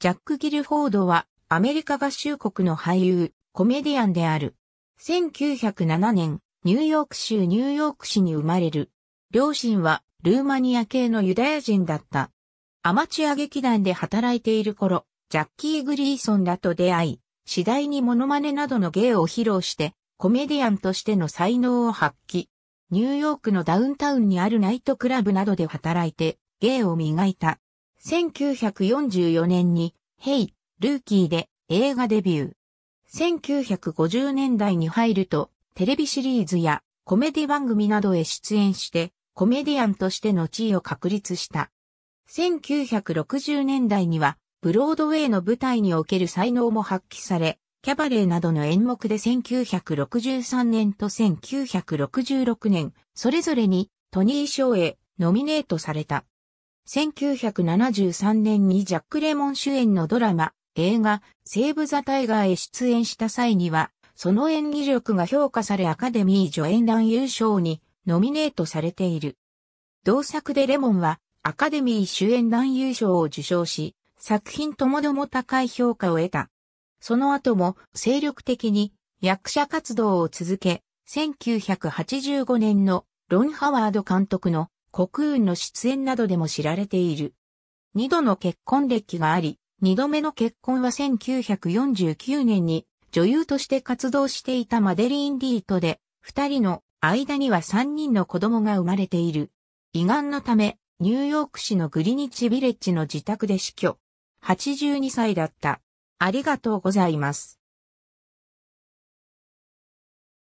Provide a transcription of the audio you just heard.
ジャック・ギルフォードはアメリカ合衆国の俳優、コメディアンである。1907年、ニューヨーク州ニューヨーク市に生まれる。両親はルーマニア系のユダヤ人だった。アマチュア劇団で働いている頃、ジャッキー・グリーソンらと出会い、次第にモノマネなどの芸を披露して、コメディアンとしての才能を発揮。ニューヨークのダウンタウンにあるナイトクラブなどで働いて、芸を磨いた。1944年に、ヘイ、ルーキーで映画デビュー。1950年代に入ると、テレビシリーズやコメディ番組などへ出演して、コメディアンとしての地位を確立した。1960年代には、ブロードウェイの舞台における才能も発揮され、キャバレーなどの演目で1963年と1966年、それぞれにトニー賞へノミネートされた。1973年にジャック・レモン主演のドラマ、映画、セーブ・ザ・タイガーへ出演した際には、その演技力が評価されアカデミー助演男優賞にノミネートされている。同作でレモンはアカデミー主演男優賞を受賞し、作品ともども高い評価を得た。その後も精力的に役者活動を続け、1985年のロン・ハワード監督の国運の出演などでも知られている。二度の結婚歴があり、二度目の結婚は1949年に女優として活動していたマデリーン・ディートで、二人の間には三人の子供が生まれている。胃がんのため、ニューヨーク市のグリニッチビレッジの自宅で死去。82歳だった。ありがとうございます。